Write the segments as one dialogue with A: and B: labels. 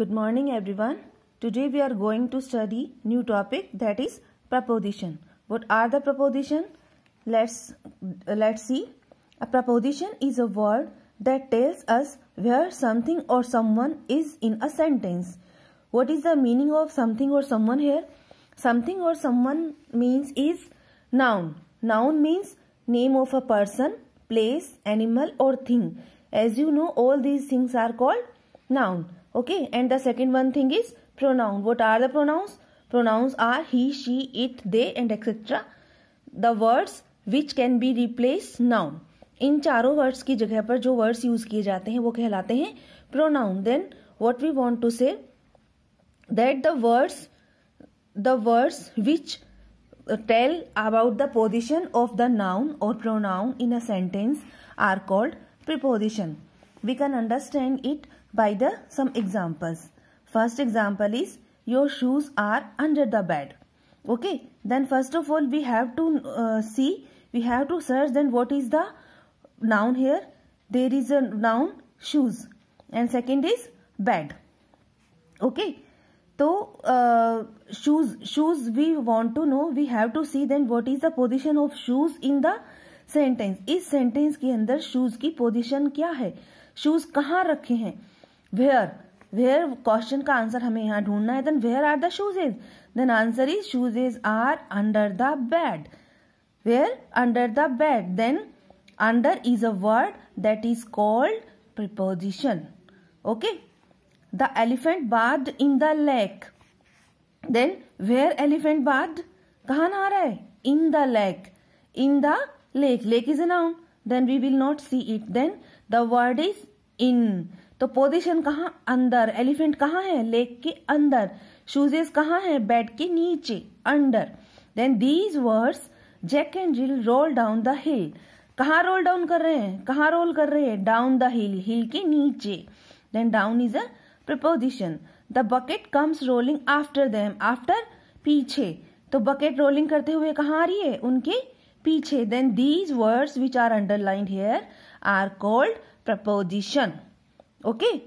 A: Good morning everyone. Today we are going to study new topic that is preposition. What are the preposition? Let's uh, let's see. A preposition is a word that tells us where something or someone is in a sentence. What is the meaning of something or someone here? Something or someone means is noun. Noun means name of a person, place, animal or thing. As you know all these things are called noun okay and the second one thing is pronoun what are the pronouns pronouns are he she it they and etc the words which can be replaced noun इन चारों words की जगह पर जो words use किए जाते हैं वो कहलाते हैं pronoun then what we want to say that the words the words which tell about the position of the noun और pronoun in a sentence are called preposition We can understand it by the some examples. First example is your shoes are under the bed. Okay. Then first of all we have to uh, see, we have to search then what is the noun here. There is a noun shoes and second is bed. Okay. So uh, shoes, shoes we want to know, we have to see then what is the position of shoes in the sentence इस sentence के अंदर shoes की position क्या है shoes कहाँ रखे हैं where where question का आंसर हमें यहाँ ढूंढना है then where are the shoeses then answer is shoeses are under the bed where under the bed then under is a word that is called preposition okay the elephant bath in the lake then where elephant bath कहा ना आ रहा है in the lake in the lake lake is a noun then we will not see it then the word is in तो position कहा अंदर elephant कहाँ है लेक के अंदर शूजेस कहाँ है बेड के नीचे under then these words Jack and Jill roll down the hill कहाँ रोल डाउन कर रहे हैं कहा रोल कर रहे हैं डाउन द हिल हिल के नीचे then down is a preposition the bucket comes rolling after them after पीछे तो बकेट रोलिंग करते हुए कहाँ आ रही है उनके Then these words which are underlined here are called preposition. Okay.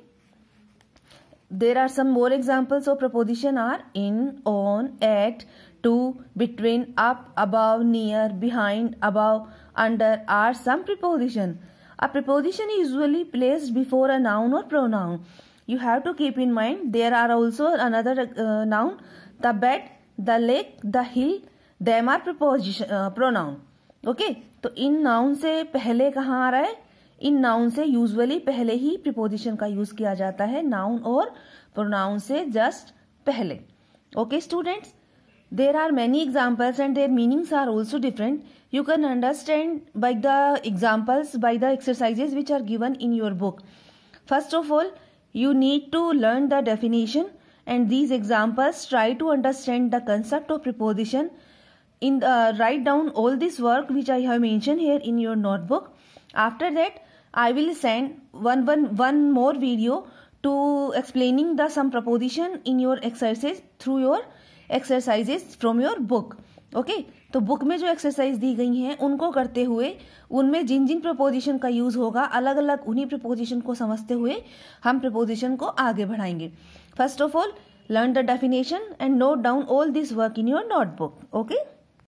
A: There are some more examples of preposition are in, on, at, to, between, up, above, near, behind, above, under are some preposition. A preposition is usually placed before a noun or pronoun. You have to keep in mind there are also another uh, noun the bed, the lake, the hill, them are preposition pronoun okay तो in noun से पहले कहाँ आ रहा है इन noun से usually पहले ही preposition का use किया जाता है नाउन और प्रोनाउन से जस्ट पहले okay students there are many examples and their meanings are also different you can understand by the examples by the exercises which are given in your book first of all you need to learn the definition and these examples try to understand the concept of preposition in uh, write down all this work which i have mentioned here in your notebook after that i will send one one one more video to explaining the some proposition in your exercise through your exercises from your book okay, तो book में जो exercise दी गई हैं उनको करते हुए उनमें जिन जिन preposition का यूज होगा अलग अलग उन्हीं प्रपोजिशन को समझते हुए हम प्रपोजिशन को आगे बढ़ाएंगे first of all learn the definition and note down all this work in your notebook okay